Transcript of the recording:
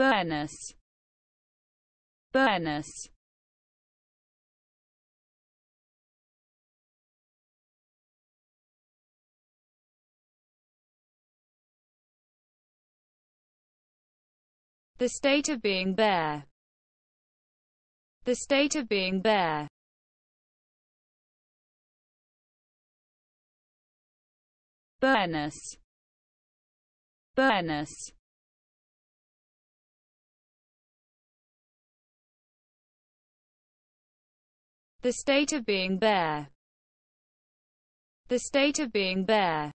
Burnus The state of being bare. The state of being bare. Burnus. Burnus. The state of being bare. The state of being bare.